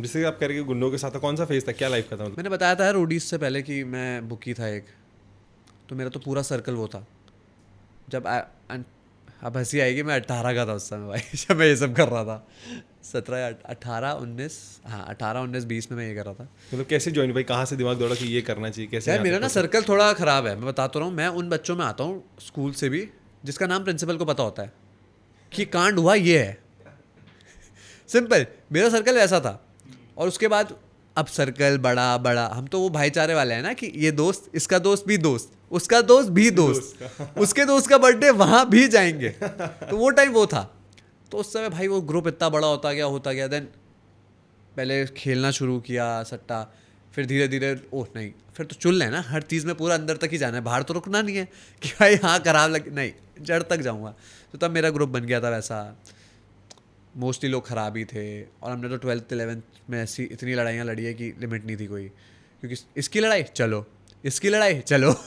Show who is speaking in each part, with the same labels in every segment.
Speaker 1: जिससे आप करके गुंडों के साथ कौन सा फेज था क्या लाइफ का था मैंने बताया था रोडीज से पहले कि मैं बुकी था एक तो मेरा तो पूरा सर्कल वो था जब अब हंसी आएगी मैं अट्ठारह का था उस समय भाई जब मैं ये सब कर रहा था सत्रह अठारह उन्नीस हाँ अठारह उन्नीस बीस में मैं ये कर रहा था मतलब कैसे ज्वाइन भाई कहाँ से दिमाग दौड़ा कि ये करना चाहिए कैसे यार मेरा ना सर्कल थोड़ा ख़राब है मैं बताता तो रहा हूँ मैं उन बच्चों में आता हूँ स्कूल से भी जिसका नाम प्रिंसिपल को पता होता है कि कांड हुआ ये है सिंपल मेरा सर्कल ऐसा था और उसके बाद अब सर्कल बड़ा बड़ा हम तो वो भाईचारे वाले हैं ना कि ये दोस्त इसका दोस्त भी दोस्त उसका दोस्त भी दोस्त, दोस्त। उसके दोस्त का बर्थडे वहाँ भी जाएंगे तो वो टाइम वो था तो उस समय भाई वो ग्रुप इतना बड़ा होता गया होता गया देन पहले खेलना शुरू किया सट्टा फिर धीरे धीरे ओह नहीं फिर तो चुल है ना हर चीज़ में पूरा अंदर तक ही जाना है बाहर तो रुकना नहीं है कि भाई हाँ खराब लग नहीं जड़ तक जाऊँगा तो तब मेरा ग्रुप बन गया था वैसा मोस्टली लोग ख़राब ही थे और हमने तो ट्वेल्थ इलेवेंथ में ऐसी इतनी लड़ाइयाँ लड़ी है कि लिमिट नहीं थी कोई क्योंकि इसकी लड़ाई चलो इसकी लड़ाई चलो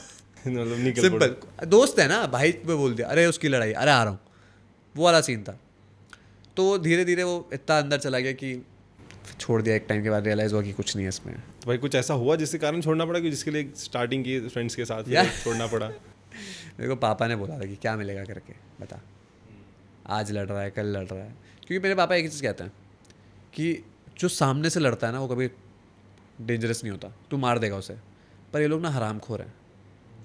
Speaker 1: सिंपल दोस्त है ना भाई पे बोल दिया अरे उसकी लड़ाई अरे आ रहा हूँ वो वाला सीन था तो धीरे धीरे वो इतना अंदर चला गया कि छोड़ दिया एक टाइम के बाद रियलाइज हुआ कि कुछ नहीं है इसमें तो भाई कुछ ऐसा हुआ जिसके कारण छोड़ना पड़ा कि जिसके लिए स्टार्टिंग की फ्रेंड्स के साथ छोड़ना पड़ा मेरे को पापा ने बोला था कि क्या मिलेगा करके बता आज लड़ रहा है कल लड़ रहा है क्योंकि मेरे पापा एक चीज़ कहते हैं कि जो सामने से लड़ता है ना वो कभी डेंजरस नहीं होता तू मार देगा उसे पर ये लोग ना हराम रहे हैं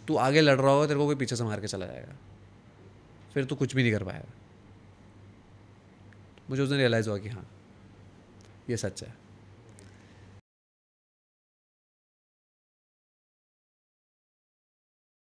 Speaker 1: तू आगे लड़ रहा होगा तेरे को कोई पीछे से मार के चला जाएगा फिर तू कुछ भी नहीं कर पाएगा मुझे उसने रियलाइज़ हुआ कि हाँ ये सच है